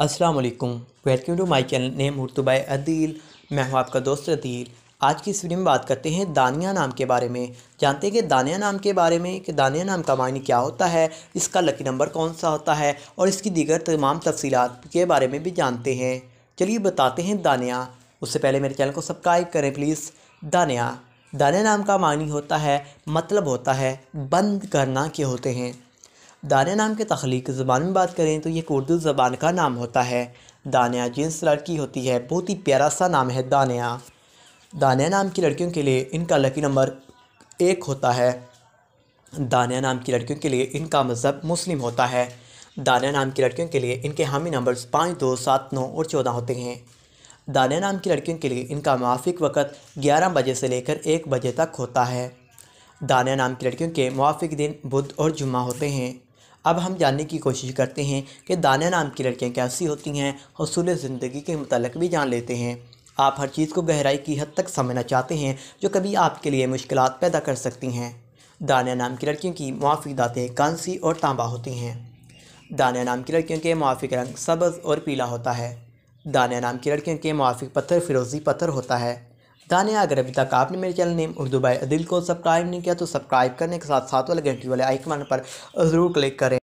अस्सलाम वालेकुम welcome to my channel name उर्तुबा अदील मैं हूं आपका दोस्त अदील आज की इस वीडियो में बात करते हैं दानिया नाम के बारे में जानते हैं कि दानिया नाम के बारे में कि दानिया नाम का मायने क्या होता है इसका लकी नंबर कौन सा होता है और इसकी दीगर तमाम तफसीत के बारे में भी जानते हैं चलिए बताते हैं दानिया उससे पहले मेरे चैनल को सब्सक्राइब करें प्लीज़ दानिया दानिया नाम का मायने होता है मतलब होता है बंद करना के होते हैं दाने नाम के तख्लीक ज़बान में बात करें तो ये उर्दू ज़बान का नाम होता है दानिया जिन्स लड़की होती है बहुत ही प्यारा सा नाम है दानिया दानिया नाम की लड़कियों के लिए इनका लकी नंबर एक होता है दानिया नाम की लड़कियों के लिए इनका मज़हब मुस्लिम होता है दानिया नाम की लड़कियों के लिए इनके हामी नंबर्स पाँच दो सात नौ और चौदह होते हैं दानिया नाम की लड़कियों के लिए इनका मुआफ़ वक़्त ग्यारह बजे से लेकर एक बजे तक होता है दानिया नाम की लड़कियों के मुआफ़ दिन बुध और जुम्मा होते हैं अब हम जानने की कोशिश करते हैं कि दानिया नाम की लड़कियाँ कैसी होती हैं हसूल ज़िंदगी के मतलब भी जान लेते हैं आप हर चीज़ को गहराई की हद तक समझना चाहते हैं जो कभी आपके लिए मुश्किल पैदा कर सकती हैं दानिया नाम की लड़कियों की मुआफ़ी दातें कांसी और तांबा होती हैं दानिया नाम की लड़कियों के मुआफ़ रंग सब्ज़ और पीला होता है दानिया नाम की लड़कियों के मुआफ़ पत्थर फिरोज़ी पत्थर होता है दानिया अगर अभी तक आपने मेरे channel name Urdu by Adil को सब्सक्राइब नहीं किया तो सब्सक्राइब करने के साथ साथ वाले घंटी वाले आइकन पर ज़रूर क्लिक करें